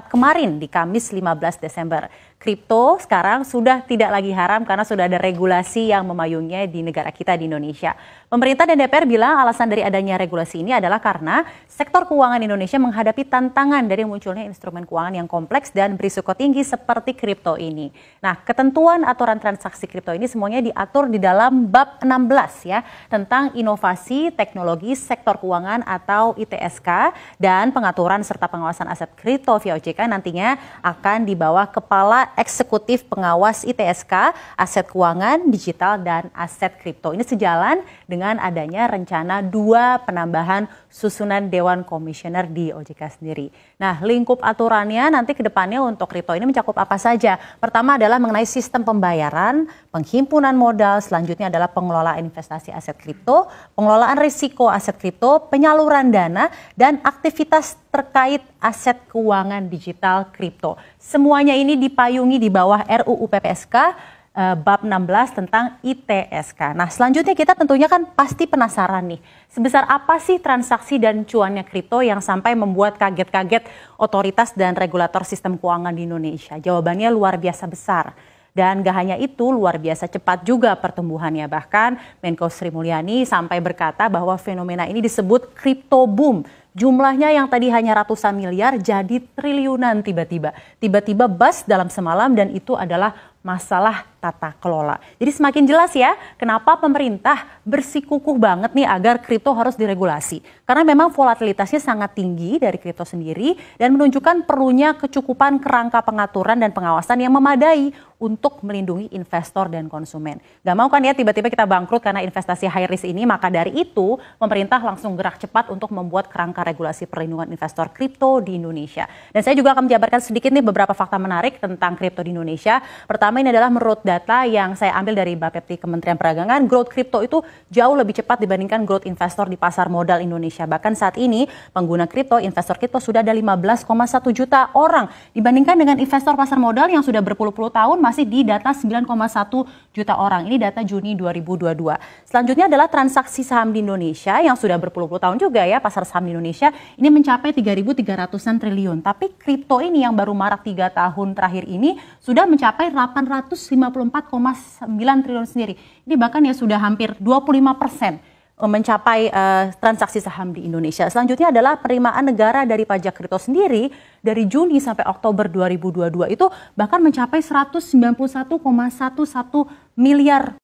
Jumat kemarin di Kamis 15 Desember kripto sekarang sudah tidak lagi haram karena sudah ada regulasi yang memayungnya di negara kita di Indonesia. Pemerintah dan DPR bilang alasan dari adanya regulasi ini adalah karena sektor keuangan Indonesia menghadapi tantangan dari munculnya instrumen keuangan yang kompleks dan berisiko tinggi seperti kripto ini. Nah, ketentuan aturan transaksi kripto ini semuanya diatur di dalam bab 16 ya tentang inovasi teknologi sektor keuangan atau ITSK dan pengaturan serta pengawasan aset kripto via OJK nantinya akan dibawa bawah kepala Eksekutif Pengawas ITSK Aset Keuangan, Digital, dan Aset Kripto. Ini sejalan dengan adanya rencana dua penambahan susunan Dewan Komisioner di OJK sendiri. Nah, lingkup aturannya nanti ke depannya untuk kripto ini mencakup apa saja? Pertama adalah mengenai sistem pembayaran, penghimpunan modal, selanjutnya adalah pengelola investasi aset kripto, pengelolaan risiko aset kripto, penyaluran dana, dan aktivitas terkait aset keuangan digital kripto. Semuanya ini dipayung dipayungi di bawah RUU PPSK eh, bab 16 tentang ITSK. Nah, selanjutnya kita tentunya kan pasti penasaran nih, sebesar apa sih transaksi dan cuannya kripto yang sampai membuat kaget-kaget otoritas dan regulator sistem keuangan di Indonesia? Jawabannya luar biasa besar. Dan gak hanya itu, luar biasa cepat juga pertumbuhannya. Bahkan Menko Sri Mulyani sampai berkata bahwa fenomena ini disebut kripto boom Jumlahnya yang tadi hanya ratusan miliar jadi triliunan tiba-tiba. Tiba-tiba bas dalam semalam dan itu adalah masalah tata kelola. Jadi semakin jelas ya kenapa pemerintah bersikukuh banget nih agar kripto harus diregulasi. Karena memang volatilitasnya sangat tinggi dari kripto sendiri dan menunjukkan perlunya kecukupan kerangka pengaturan dan pengawasan yang memadai untuk melindungi investor dan konsumen. Gak mau kan ya tiba-tiba kita bangkrut karena investasi high risk ini, maka dari itu pemerintah langsung gerak cepat untuk membuat kerangka regulasi perlindungan investor kripto di Indonesia. Dan saya juga akan menjabarkan sedikit nih beberapa fakta menarik tentang kripto di Indonesia. Pertama pertama ini adalah menurut data yang saya ambil dari Bapepti Kementerian Perdagangan, growth kripto itu jauh lebih cepat dibandingkan growth investor di pasar modal Indonesia. Bahkan saat ini pengguna kripto, investor kripto sudah ada 15,1 juta orang dibandingkan dengan investor pasar modal yang sudah berpuluh-puluh tahun masih di data 9,1 juta orang. Ini data Juni 2022. Selanjutnya adalah transaksi saham di Indonesia yang sudah berpuluh-puluh tahun juga ya pasar saham di Indonesia ini mencapai 3.300-an triliun. Tapi kripto ini yang baru marak 3 tahun terakhir ini sudah mencapai 8 854,9 triliun sendiri. Ini bahkan ya sudah hampir 25 persen eh, mencapai uh, transaksi saham di Indonesia. Selanjutnya adalah penerimaan negara dari pajak kripto sendiri dari Juni sampai Oktober 2022 itu bahkan mencapai 191,11 miliar